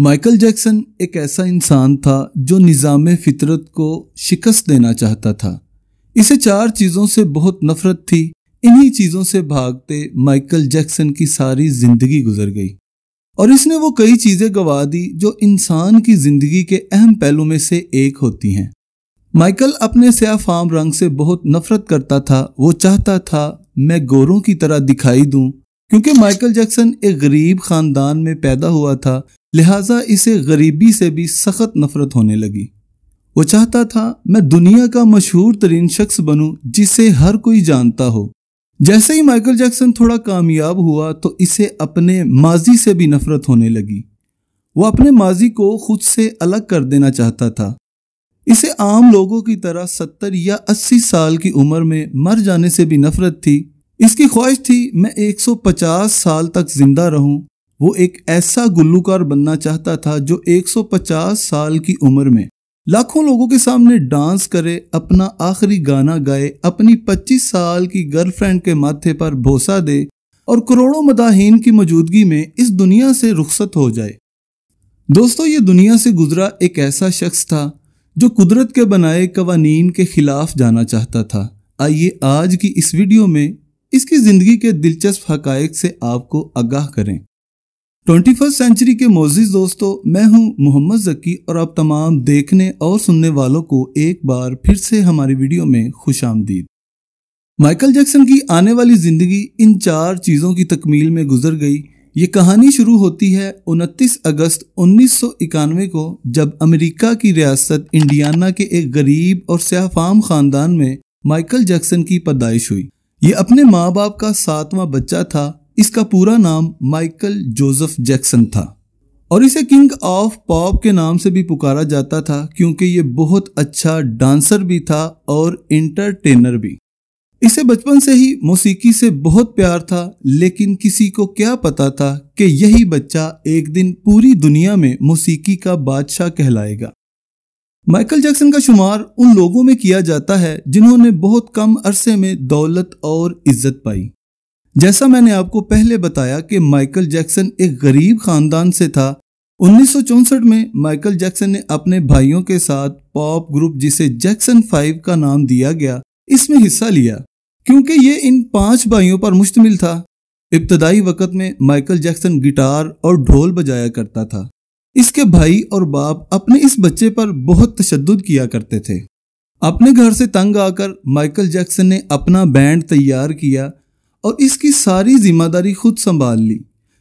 Michael Jackson एक ऐसा इंसान था जो निज़ाम फितरत को शिकस्त देना चाहता था इसे चार चीज़ों से बहुत नफरत थी इन्हीं चीज़ों से भागते माइकल जैक्सन की सारी जिंदगी गुजर गई और इसने वो कई चीज़ें गवा दी जो इंसान की जिंदगी के अहम पहलू में से एक होती हैं माइकल अपने सयाफाम रंग से बहुत नफरत करता था वो चाहता था मैं गोरों की तरह दिखाई दूं क्योंकि माइकल जैक्सन एक गरीब खानदान में पैदा हुआ था लिहाजा इसे गरीबी से भी सख्त नफरत होने लगी वो चाहता था मैं दुनिया का मशहूर तरीन शख्स बनूं जिसे हर कोई जानता हो जैसे ही माइकल जैक्सन थोड़ा कामयाब हुआ तो इसे अपने माजी से भी नफरत होने लगी वो अपने माजी को खुद से अलग कर देना चाहता था इसे आम लोगों की तरह सत्तर या अस्सी साल की उम्र में मर जाने से भी नफरत थी इसकी ख्वाहिश थी मैं 150 साल तक जिंदा रहूं वो एक ऐसा गुल्लूकार बनना चाहता था जो 150 साल की उम्र में लाखों लोगों के सामने डांस करे अपना आखिरी गाना गाए अपनी 25 साल की गर्लफ्रेंड के माथे पर भोसा दे और करोड़ों मदाहीन की मौजूदगी में इस दुनिया से रुखसत हो जाए दोस्तों ये दुनिया से गुजरा एक ऐसा शख्स था जो कुदरत के बनाए कवानीन के खिलाफ जाना चाहता था आइए आज की इस वीडियो में इसकी ज़िंदगी के दिलचस्प हकायक से आपको आगाह करें ट्वेंटी फर्स्ट सेंचुरी के मोजिज दोस्तों मैं हूं मोहम्मद जकी और आप तमाम देखने और सुनने वालों को एक बार फिर से हमारी वीडियो में खुश आमदीद माइकल जैक्सन की आने वाली जिंदगी इन चार चीज़ों की तकमील में गुजर गई ये कहानी शुरू होती है 29 अगस्त 1991 को जब अमेरिका की रियासत इंडियाना के एक गरीब और सहफाम खानदान में माइकल जैक्सन की पैदाइश हुई ये अपने माँ बाप का सातवां बच्चा था इसका पूरा नाम माइकल जोसेफ जैक्सन था और इसे किंग ऑफ पॉप के नाम से भी पुकारा जाता था क्योंकि ये बहुत अच्छा डांसर भी था और इंटरटेनर भी इसे बचपन से ही मौसीकी से बहुत प्यार था लेकिन किसी को क्या पता था कि यही बच्चा एक दिन पूरी दुनिया में मौसीकी का बादशाह कहलाएगा माइकल जैक्सन का शुमार उन लोगों में किया जाता है जिन्होंने बहुत कम अरसे में दौलत और इज्जत पाई जैसा मैंने आपको पहले बताया कि माइकल जैक्सन एक गरीब खानदान से था उन्नीस में माइकल जैक्सन ने अपने भाइयों के साथ पॉप ग्रुप जिसे जैक्सन फाइव का नाम दिया गया इसमें हिस्सा लिया क्योंकि ये इन पांच भाइयों पर मुश्तमिल था इब्तदाई वक़्त में माइकल जैक्सन गिटार और ढोल बजाया करता था इसके भाई और बाप अपने इस बच्चे पर बहुत तशद किया करते थे अपने घर से तंग आकर माइकल जैक्सन ने अपना बैंड तैयार किया और इसकी सारी जिम्मेदारी खुद संभाल ली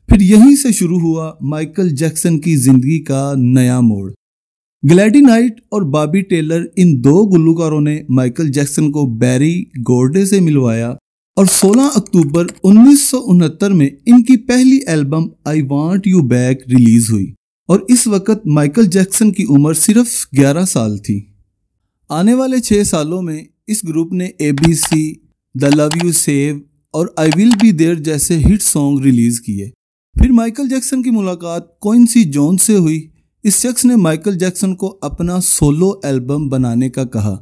फिर यहीं से शुरू हुआ माइकल जैक्सन की जिंदगी का नया मोड़ ग्लैडी नाइट और बाबी टेलर इन दो गुल्लूकारों ने माइकल जैक्सन को बैरी गोर्डे से मिलवाया और 16 अक्टूबर उन्नीस में इनकी पहली album I want you back release हुई और इस वक्त माइकल जैक्सन की उम्र सिर्फ 11 साल थी आने वाले छः सालों में इस ग्रुप ने A B C the love you save और आई विल बी देयर जैसे हिट सॉन्ग रिलीज किए फिर माइकल जैक्सन की मुलाकात कोइंसी जॉन से हुई इस शख्स ने माइकल जैक्सन को अपना सोलो एल्बम बनाने का कहा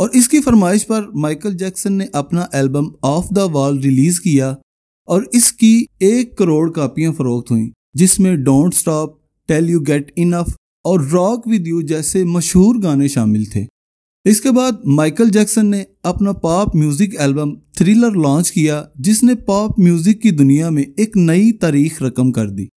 और इसकी फरमाइश पर माइकल जैक्सन ने अपना album off the wall release किया और इसकी एक करोड़ कापियां फरोख्त हुई जिसमें don't stop till you get enough और रॉक विद यू जैसे मशहूर गाने शामिल थे इसके बाद माइकल जैक्सन ने अपना pop music album Thriller launch किया जिसने पॉप म्यूजिक की दुनिया में एक नई तारीख रकम कर दी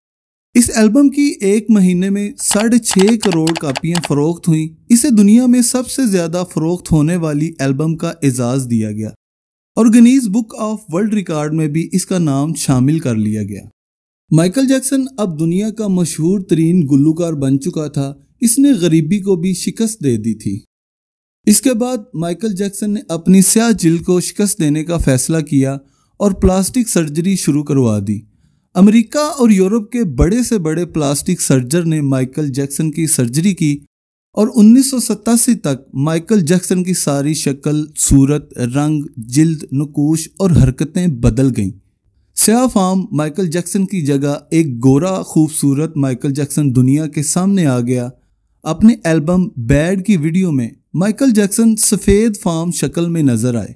इस एल्बम की एक महीने में साढ़े छः करोड़ कापियां फरोख्त हुई इसे दुनिया में सबसे ज़्यादा फरोख्त होने वाली एल्बम का एजाज़ दिया गया और Guinness book of world record में भी इसका नाम शामिल कर लिया गया माइकल जैक्सन अब दुनिया का मशहूर तरीन गुल्लूकार बन चुका था इसने गरीबी को भी शिकस्त दे दी थी इसके बाद माइकल जैक्सन ने अपनी स्याह जिल को शिकस्त देने का फैसला किया और प्लास्टिक सर्जरी शुरू करवा दी अमेरिका और यूरोप के बड़े से बड़े प्लास्टिक सर्जर ने माइकल जैक्सन की सर्जरी की और उन्नीस तक माइकल जैक्सन की सारी शक्ल सूरत रंग जिल्द नकोश और हरकतें बदल गईं स्या फार्म माइकल जैक्सन की जगह एक गोरा खूबसूरत माइकल जैक्सन दुनिया के सामने आ गया अपने एल्बम बैड की वीडियो में माइकल जैक्सन सफ़ेद फार्म शक्ल में नज़र आए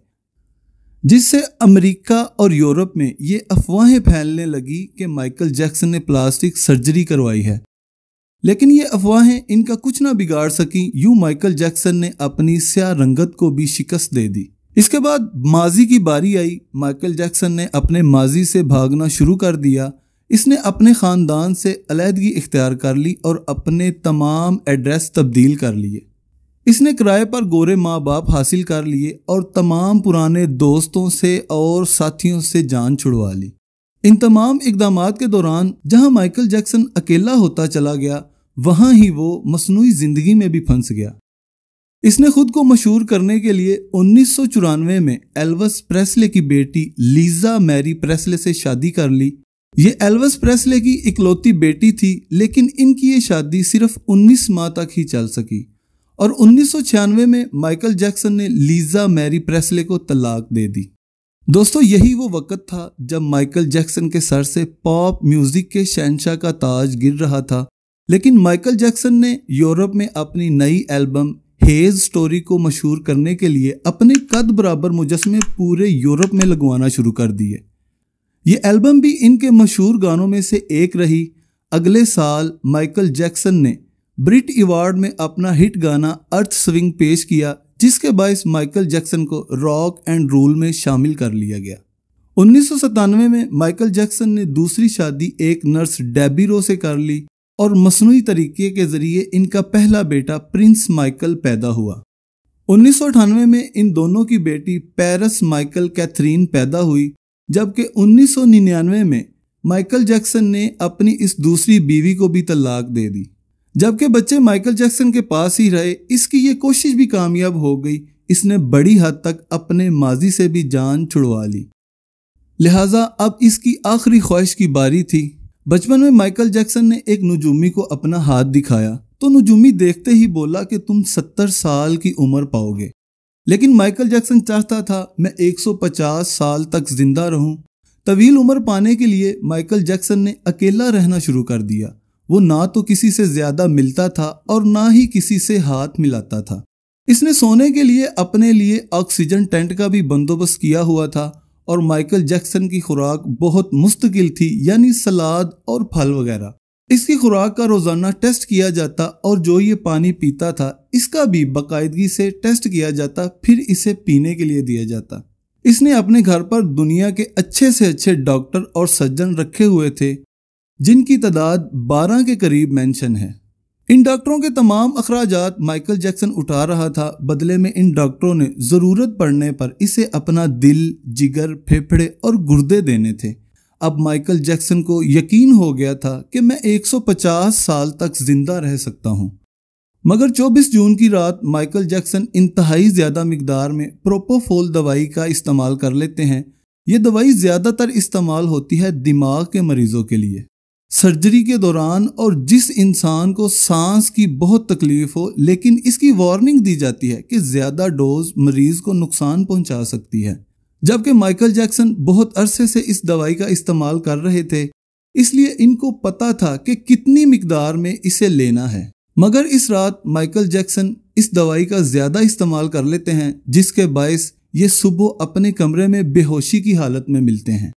जिससे अमेरिका और यूरोप में ये अफवाहें फैलने लगी कि माइकल जैक्सन ने प्लास्टिक सर्जरी करवाई है लेकिन ये अफवाहें इनका कुछ ना बिगाड़ सकी यूं माइकल जैक्सन ने अपनी स्या रंगत को भी शिकस्त दे दी इसके बाद माजी की बारी आई माइकल जैक्सन ने अपने माजी से भागना शुरू कर दिया इसने अपने ख़ानदान से अलीहदगी इख्तियार कर ली और अपने तमाम एड्रेस तब्दील कर लिए इसने किराए पर गोरे माँ बाप हासिल कर लिए और तमाम पुराने दोस्तों से और साथियों से जान छुड़वा ली इन तमाम इकदाम के दौरान जहां माइकल जैक्सन अकेला होता चला गया वहां ही वो मसनू जिंदगी में भी फंस गया इसने खुद को मशहूर करने के लिए उन्नीस में एल्वस प्रेसले की बेटी लीजा मैरी प्रेसले से शादी कर ली ये एल्वस प्रेसले की इकलौती बेटी थी लेकिन इनकी ये शादी सिर्फ 19 माह तक ही चल सकी और उन्नीस में माइकल जैक्सन ने लीजा मैरी प्रेसले को तलाक दे दी दोस्तों यही वो वक्त था जब माइकल जैक्सन के सर से पॉप म्यूजिक के शहनशाह का ताज गिर रहा था लेकिन माइकल जैक्सन ने यूरोप में अपनी नई एल्बम हेज स्टोरी को मशहूर करने के लिए अपने कद बराबर मुजस्मे पूरे यूरोप में लगवाना शुरू कर दिए ये एल्बम भी इनके मशहूर गानों में से एक रही अगले साल माइकल जैक्सन ने ब्रिट अवार्ड में अपना हिट गाना अर्थ स्विंग पेश किया जिसके बायस माइकल जैक्सन को रॉक एंड रोल में शामिल कर लिया गया उन्नीस में माइकल जैक्सन ने दूसरी शादी एक नर्स डेबीरो से कर ली और मसनू तरीके के जरिए इनका पहला बेटा प्रिंस माइकल पैदा हुआ उन्नीस में इन दोनों की बेटी पेरिस माइकल कैथरीन पैदा हुई जबकि 1999 में माइकल जैक्सन ने अपनी इस दूसरी बीवी को भी तलाक दे दी जबकि बच्चे माइकल जैक्सन के पास ही रहे इसकी ये कोशिश भी कामयाब हो गई इसने बड़ी हद तक अपने माजी से भी जान छुड़वा ली लिहाजा अब इसकी आखिरी ख्वाहिश की बारी थी बचपन में माइकल जैक्सन ने एक नजूमी को अपना हाथ दिखाया तो नजूमी देखते ही बोला कि तुम सत्तर साल की उम्र पाओगे लेकिन माइकल जैक्सन चाहता था मैं 150 साल तक जिंदा रहूं। तवील उम्र पाने के लिए माइकल जैक्सन ने अकेला रहना शुरू कर दिया वो ना तो किसी से ज्यादा मिलता था और ना ही किसी से हाथ मिलाता था इसने सोने के लिए अपने लिए ऑक्सीजन टेंट का भी बंदोबस्त किया हुआ था और माइकल जैक्सन की खुराक बहुत मुस्तकिल थी यानी सलाद और फल वगैरह इसकी खुराक का रोजाना टेस्ट किया जाता और जो ये पानी पीता था इसका भी बाकायदगी से टेस्ट किया जाता फिर इसे पीने के लिए दिया जाता इसने अपने घर पर दुनिया के अच्छे से अच्छे डॉक्टर और सज्जन रखे हुए थे जिनकी तादाद 12 के करीब मेंशन है इन डॉक्टरों के तमाम अखराज माइकल जैक्सन उठा रहा था बदले में इन डॉक्टरों ने ज़रूरत पड़ने पर इसे अपना दिल जिगर फेफड़े और गुर्दे देने थे अब माइकल जैक्सन को यकीन हो गया था कि मैं 150 साल तक जिंदा रह सकता हूं। मगर 24 जून की रात माइकल जैक्सन इंतहाई ज़्यादा मकदार में प्रोपोफोल दवाई का इस्तेमाल कर लेते हैं ये दवाई ज़्यादातर इस्तेमाल होती है दिमाग के मरीजों के लिए सर्जरी के दौरान और जिस इंसान को सांस की बहुत तकलीफ हो लेकिन इसकी वार्निंग दी जाती है कि ज़्यादा डोज मरीज को नुकसान पहुंचा सकती है जबकि माइकल जैक्सन बहुत अरसे से इस दवाई का इस्तेमाल कर रहे थे इसलिए इनको पता था कि कितनी मकदार में इसे लेना है मगर इस रात माइकल जैक्सन इस दवाई का ज़्यादा इस्तेमाल कर लेते हैं जिसके बायस ये सुबह अपने कमरे में बेहोशी की हालत में मिलते हैं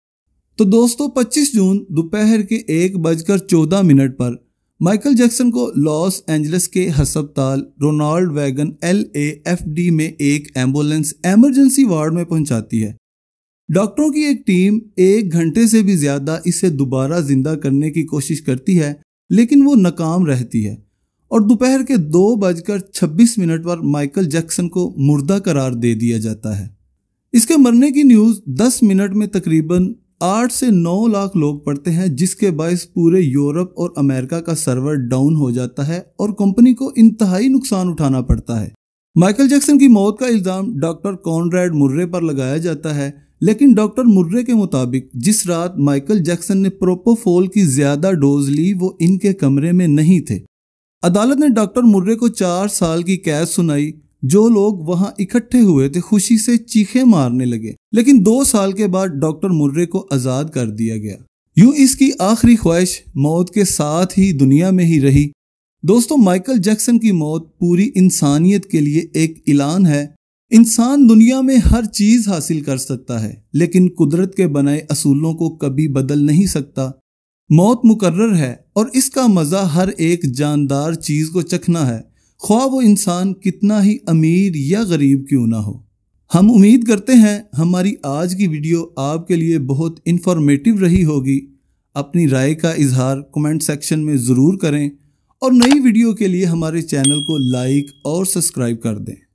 तो दोस्तों 25 जून दोपहर के एक बजकर चौदह मिनट पर माइकल जैक्सन को लॉस एंजलिस के हस्पताल रोनाल्ड वैगन एल में एक एम्बुलेंस एमरजेंसी वार्ड में पहुंचाती है डॉक्टरों की एक टीम एक घंटे से भी ज्यादा इसे दोबारा जिंदा करने की कोशिश करती है लेकिन वो नाकाम रहती है और दोपहर के दो बजकर छब्बीस मिनट पर माइकल जैक्सन को मुर्दा करार दे दिया जाता है इसके मरने की न्यूज़ 10 मिनट में तकरीबन आठ से नौ लाख लोग पढ़ते हैं जिसके बायस पूरे यूरोप और अमेरिका का सर्वर डाउन हो जाता है और कंपनी को इंतहाई नुकसान उठाना पड़ता है माइकल जैक्सन की मौत का इल्ज़ाम डॉक्टर कॉनरेड मुर्रे पर लगाया जाता है लेकिन डॉक्टर मुर्रे के मुताबिक जिस रात माइकल जैक्सन ने प्रोपोफोल की ज्यादा डोज ली वो इनके कमरे में नहीं थे अदालत ने डॉक्टर मुर्रे को चार साल की कैद सुनाई जो लोग वहां इकट्ठे हुए थे खुशी से चीखे मारने लगे लेकिन दो साल के बाद डॉक्टर मुर्रे को आजाद कर दिया गया यूं इसकी आखिरी ख्वाहिश मौत के साथ ही दुनिया में ही रही दोस्तों माइकल जैक्सन की मौत पूरी इंसानियत के लिए एक ऐलान है इंसान दुनिया में हर चीज हासिल कर सकता है लेकिन कुदरत के बनाए असूलों को कभी बदल नहीं सकता मौत मुकर्र है और इसका मजा हर एक जानदार चीज को चखना है ख्वा वो इंसान कितना ही अमीर या गरीब क्यों ना हो हम उम्मीद करते हैं हमारी आज की वीडियो आपके लिए बहुत इन्फॉर्मेटिव रही होगी अपनी राय का इजहार कमेंट सेक्शन में ज़रूर करें और नई वीडियो के लिए हमारे चैनल को लाइक और सब्सक्राइब कर दें